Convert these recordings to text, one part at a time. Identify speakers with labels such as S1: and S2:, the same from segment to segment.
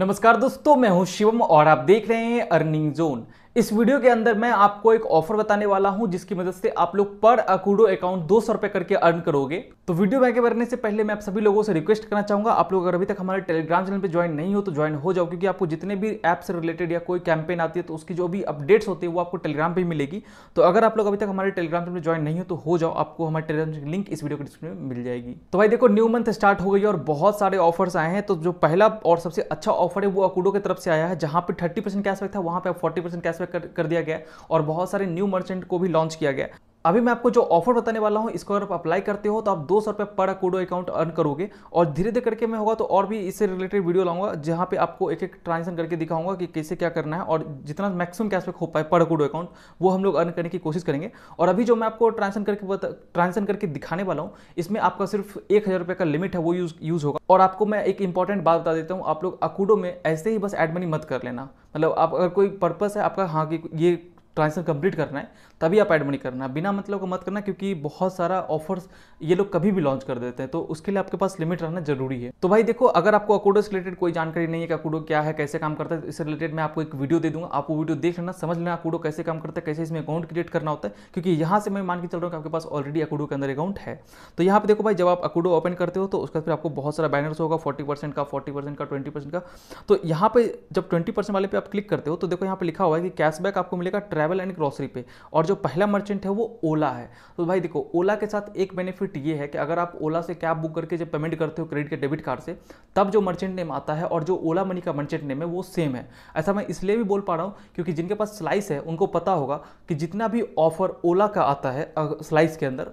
S1: नमस्कार दोस्तों मैं हूं शिवम और आप देख रहे हैं अर्निंग जोन इस वीडियो के अंदर मैं आपको एक ऑफर बताने वाला हूं जिसकी मदद से आप लोग पर अकूडो अकाउंट दो सौ रुपए करके अर्न करोगे तो वीडियो में आगे बढ़ने से पहले मैं आप सभी लोगों से रिक्वेस्ट करना चाहूंगा आप लोग अगर अभी तक हमारे टेलीग्राम चैनल पे ज्वाइन नहीं हो तो ज्वाइन हो जाओ क्योंकि आपको जितने भी ऐप से रिलेटेड या कोई कैंपेन आती है तो उसकी जो भी अपडेट्स होती है वो आपको टेलीग्राम पर मिलेगी तो अगर आप लोग अभी तक हमारे टेलीग्राम चैनल पर ज्वाइन नहीं हो तो हो जाओ आपको हमारे टेलीग्राम लिंक इस वीडियो के डिस्क्रिप्शन में मिल जाएगी तो भाई देखो न्यू मंथ स्टार्ट हो गई और बहुत सारे ऑफर्स आए हैं तो जो पहला और सबसे अच्छा ऑफर है वो अकूडो की तरफ से आया है जहाँ पर थर्टी परसेंट कैशबैक था वहां पर फोर्टी परसेंट कर, कर दिया गया और बहुत सारे न्यू मर्चेंट को भी लॉन्च किया गया अभी मैं आपको जो ऑफर बताने वाला हूँ इसको अगर आप अप्लाई करते हो तो आप दो सौ रुपये पर कोडो अकाउंट अर्न करोगे और धीरे धीरे करके मैं होगा तो और भी इससे रिलेटेड वीडियो लाऊंगा जहाँ पे आपको एक एक ट्रांजेक्शन करके दिखाऊंगा कि कैसे क्या करना है और जितना मैक्सिमम कैश हो पाए पर कोडो अकाउंट वो हम लोग अर्न करने की कोशिश करेंगे और अभी जो मैं आपको ट्रांजेक्शन करके ट्रांजेक्शन करके दिखाने वाला हूँ इसमें आपका सिर्फ एक हज़ार रुपये का लिमिट है वो यूज यूज़ होगा और आपको मैं एक इंपॉर्टेंट बात बता देता हूँ आप लोग अकूडो में ऐसे ही बस एड मनी मत कर लेना मतलब आप अगर कोई पर्पस है आपका हाँ कि ये ट्रांजेक्शन कंप्लीट करना है तभी आप ऐड मनी करना बिना मतलब का मत करना क्योंकि बहुत सारा ऑफर्स ये लोग कभी भी लॉन्च कर देते हैं तो उसके लिए आपके पास लिमिट रहना जरूरी है तो भाई देखो अगर आपको अकोडो से रिलेटेड कोई जानकारी नहीं है कि अकोडो क्या है कैसे काम करता है इससे रिलेटेड मैं आपको एक वीडियो दे दूंगा आपको वीडियो देख लेना समझ लेना अकोडो कैसे काम करता है कैसे इसमें अकाउंट क्रिएट करना होता है क्योंकि यहाँ से मैं मान के चल रहा हूँ कि आपके पास ऑलरेडी अकोडो के अंदर अकाउंट है तो यहाँ पर देखो भाई जब आप अकोडो ओपन करते हो तो उसका फिर आपको बहुत सारा बैनर्स होगा फोर्टी परसेंट का फोर्टी परसेंट का ट्वेंटी परसेंट का तो यहाँ पर जब ट्वेंटी परसेंट वाले पे आप क्लिक करते हो तो देखो यहाँ पर लिखा हुआ है कि कैशबैक आपको मिलेगा ट्रैवल एंड ग्रॉसरी पे और जो पहला मर्चेंट है वो ओला है तो भाई देखो ओला के साथ एक बेनिफिट ये है कि अगर आप ओला से कैब बुक करके जब पेमेंट करते हो क्रेडिट के डेबिट कार्ड से तब जो मर्चेंट नेम आता है और जो ओला मनी का मर्चेंट नेम है वो सेम है ऐसा मैं इसलिए भी बोल पा रहा हूँ क्योंकि जिनके पास स्लाइस है उनको पता होगा कि जितना भी ऑफर ओला का आता है स्लाइस के अंदर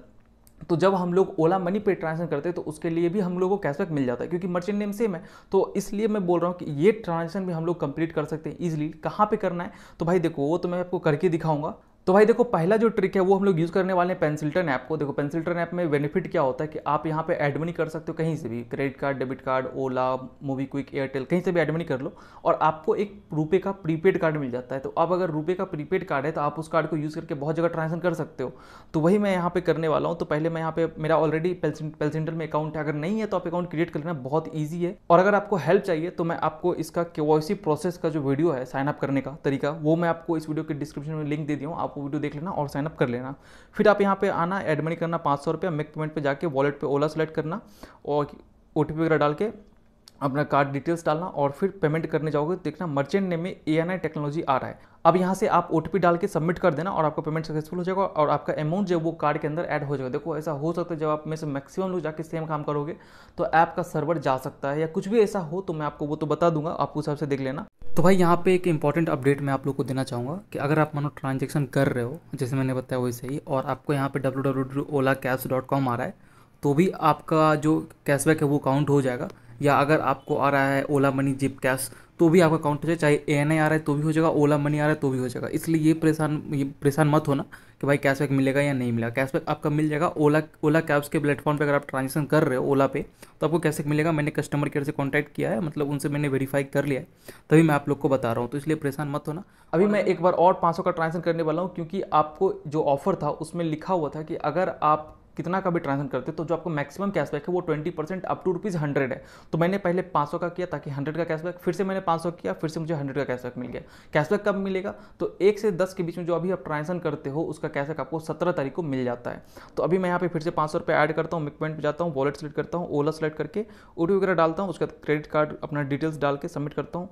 S1: तो जब हम लोग ओला मनी पे ट्रांजेक्शन करते हैं तो उसके लिए भी हम लोग को कैशबैक मिल जाता है क्योंकि मर्चेंट नेम सेम है तो इसलिए मैं बोल रहा हूँ कि ये ट्रांजेक्शन भी हम लोग कंप्लीट कर सकते हैं ईजिली कहाँ पर करना है तो भाई देखो वो तो मैं आपको करके दिखाऊंगा तो भाई देखो पहला जो ट्रिक है वो हम लोग यूज़ करने वाले हैं पेंसिल्टन ऐप को देखो पेंसिल्टन ऐप में बेनिफिट क्या होता है कि आप यहाँ पे एड मनी कर सकते हो कहीं से भी credit card debit card Ola money quick Airtel कहीं से भी एड मनी कर लो और आपको एक रुपये का प्रीपेड कार्ड मिल जाता है तो आप अगर रुपये का प्रीपेड कार्ड है तो आप उस कार्ड को यूज़ करके बहुत जगह ट्रांजेक्शन कर सकते हो तो वही मैं यहाँ पर करने वाला हूँ तो पहले मैं यहाँ पे मेरा ऑलरेडी पेंसिल्टन में अकाउंट है अगर नहीं है तो आप अकाउंट क्रिएट कर लेना बहुत ईजी है और अगर आपको हेल्प चाहिए तो मैं आपको इसका के प्रोसेस का जो वीडियो है साइनअप करने का तरीका वो मैं आपको इस वीडियो के डिस्क्रिप्शन में लिंक दे दिया हूँ आप आप वीडियो देख लेना और साइनअप कर लेना फिर आप यहाँ पे आना एडमिट करना पाँच सौ रुपया मेक पेमेंट पे जाके वॉलेट पे ओला सेलेक्ट करना और ओ वगैरह डाल के अपना कार्ड डिटेल्स डालना और फिर पेमेंट करने जाओगे तो देखना मर्चेंट नेम में ए एन आई टेक्नोलॉजी आ रहा है अब यहाँ से आप ओ डाल के सबमिट कर देना और आपका पेमेंट सक्सेसफुल हो जाएगा और आपका अमाउंट जो वो कार्ड के अंदर ऐड हो जाएगा देखो ऐसा हो सकता है जब आप में से मैक्सिमम लोग जाके सेम काम करोगे तो ऐप का सर्वर जा सकता है या कुछ भी ऐसा हो तो मैं आपको वो तो बता दूंगा आपको हिसाब से देख लेना तो भाई यहाँ पे एक इंपॉर्टेंट अपडेट मैं आप लोग को देना चाहूँगा कि अगर आप मानो ट्रांजेक्शन कर रहे हो जैसे मैंने बताया वैसे ही और आपको यहाँ पे W W W Ola cash dot com आ रहा है तो भी आपका जो कैशबैक है वो काउंट हो जाएगा या अगर आपको आ रहा है ओला मनी जिप कैश तो भी आपका अकाउंट हो जाए चाहे ए एन आई आ रहा है तो भी हो जाएगा ओला मनी आ रहा है तो भी हो जाएगा इसलिए ये परेशान ये परेशान मत होना कि भाई कैशबैक मिलेगा या नहीं मिलेगा कैशबैक आपका मिल जाएगा ओला ओला कैब्स के प्लेटफॉर्म पे अगर आप ट्रांजेक्शन कर रहे हो ओला पे तो आपको कैशबैक मिलेगा मैंने कस्टमर केयर से कॉन्टैक्ट किया है मतलब उनसे मैंने वेरीफाई कर लिया है तभी मैं आप लोग को बता रहा हूँ तो इसलिए परेशान मत होना अभी मैं एक बार और पाँच का ट्रांजेक्शन करने वाला हूँ क्योंकि आपको जो ऑफर था उसमें लिखा हुआ था कि अगर आप कितना का भी ट्रांजेक्शन करते हैं तो जो आपको मैक्सिमम कैशबैक है वो twenty percent up to rupees hundred है तो मैंने पहले पाँच सौ का किया ताकि हंड्रेड का कैशबैक फिर से मैंने पाँच सौ किया फिर से मुझे हंड्रेड का कैशबैक मिल गया कैशबैक कब मिलेगा तो एक से दस के बीच में जो अभी आप ट्रांजेक्शन करते हो उसका कैशबैक आपको सत्रह तारीख को मिल जाता है तो अभी मैं यहाँ पर फिर से पाँच सौ रुपये ऐड करता हूँ मिकमेंट पर जाता हूँ वॉलेट सेलेक्ट करता हूँ ओला सेलेक्ट करके ओ वगैरह डालता हूँ उसके बाद क्रेडिट कार्ड अपना डिटेल्स डाल के सबमिट करता हूँ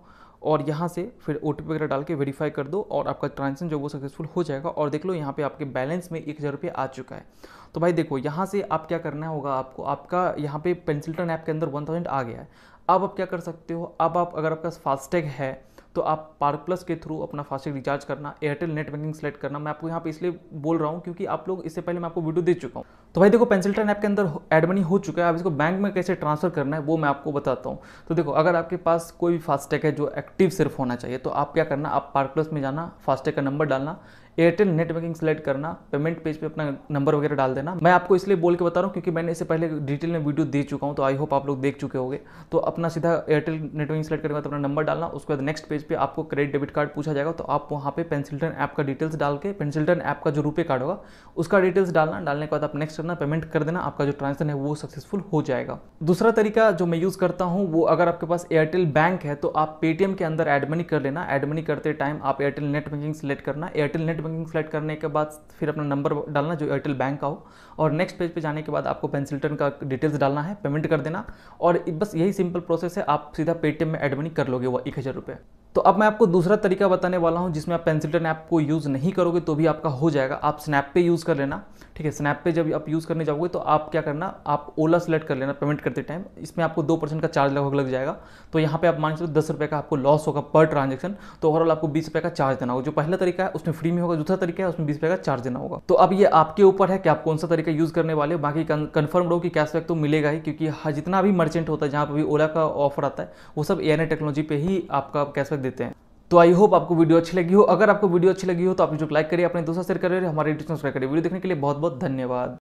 S1: और यहाँ से फिर ओ वगैरह डाल के वेरीफाई कर दो और आपका ट्रांजेक्शन जो वो सक्सेसफुल हो जाएगा और देख लो यहाँ पे आपके बैलेंस में एक हज़ार रुपये आ चुका है तो भाई देखो यहाँ से आप क्या करना होगा आपको आपका यहाँ पे पेंसिल्टन ऐप के अंदर वन थाउजेंड आ गया है अब आप क्या कर सकते हो अब आप अगर आपका फास्टैग है तो आप पार्क प्लस के थ्रू अपना फास्टैग रिचार्ज करना एयरटेल नेट बैंकिंग सेलेक्ट करना मैं आपको यहाँ पे इसलिए बोल रहा हूँ क्योंकि आप लोग इससे पहले मैं आपको वीडियो दे चुका हूँ तो भाई देखो पेंसिल्टन ऐप के अंदर एड मनी हो चुका है अब इसको बैंक में कैसे ट्रांसफर करना है वो मैं आपको बताता हूँ तो देखो अगर आपके पास कोई भी फास्टैग है जो एक्टिव सिर्फ होना चाहिए तो आप क्या करना आप पार्क प्लस में जाना फास्टैग का नंबर डालना एयरटेल नेट बैंकिंग सेलेक्ट करना पेमेंट पेज पे अपना नंबर वगैरह डाल देना मैं आपको इसलिए बोल के बता रहा हूँ क्योंकि मैंने इससे पहले डिटेल में वीडियो दे चुका हूँ तो आई होप आप लोग देख चुके होंगे तो अपना सीधा एयरटेल नेट बैंकिंग सेलेक्ट करने के बाद अपना नंबर डालना उसके बाद नेक्स्ट पेज पर आपको क्रेडिट डेबिट कार्ड पूछा जाएगा तो आप वहाँ पे पेंसिल्टन ऐप का डिटेल्स डाल के पेंसिल्टन ऐप का जो रुपये कार्ड होगा उसका डिटेल्स डालना डालने के बाद आप नेक्स्ट करना पेमेंट कर देना आपका जो ट्रांजेक्शन है वो सक्सेसफुल हो जाएगा दूसरा तरीका जो मैं यूज़ करता हूँ वो अगर आपके पास एयरटेल बैंक है तो आप पेटीएम के अंदर एडमनी कर लेना एडमनी करते टाइम आप एयरटेल नेट बैंकिंग सेलेक्ट करना एयरटेल नेट बैंकिंग सेलेक्ट करने के बाद फिर अपना नंबर डालना जो एयरटेल बैंक का हो और नेक्स्ट पेज पे जाने के बाद आपको पेंसिल्टन का डिटेल्स डालना है पेमेंट कर देना और बस यही सिंपल प्रोसेस है आप सीधा पेटीएम में एडमनी कर लोगे वो एक हज़ार रुपये तो अब मैं आपको दूसरा तरीका बताने वाला हूँ जिसमें आप पेंसिल्टन ऐप को यूज़ नहीं करोगे तो भी आपका हो जाएगा आप स्नैप पे यूज़ कर लेना ठीक है स्नैप पे जब आप यूज़ करने जाओगे तो आप क्या करना आप ओला सेलेक्ट कर लेना पेमेंट करते टाइम इसमें आपको दो परसेंट का चार्ज लगभग लग जाएगा तो यहाँ पे आप मान सकते दस रुपये का आपको लॉस होगा पर ट्रांजेक्शन तो ओवरऑल आपको बीस रुपये का चार्ज देना होगा जो पहला तरीका है उसमें फ्री में होगा दूसरा तरीका है उसमें बीस रुपये का चार्ज देना होगा तो अब ये आपके ऊपर है कि आप कौन सा तरीका यूज़ करने वाले बाकी कन्फर्म हो कि कैशबैक तो मिलेगा ही क्योंकि हाँ, जितना भी मर्चेंट होता है जहाँ पर भी ओला का ऑफर आता है वो सब ए टेक्नोलॉजी पर ही आपका कैशबैक देते हैं तो आई होप आपको वीडियो अच्छी लगी हो अगर आपको वीडियो अच्छी लगी हो तो आप लाइक करिए अपने दोस्तों शेयर करिए हमारे यूट्यूब सब्सक्राइब करिए वीडियो देखने के लिए बहुत बहुत धन्यवाद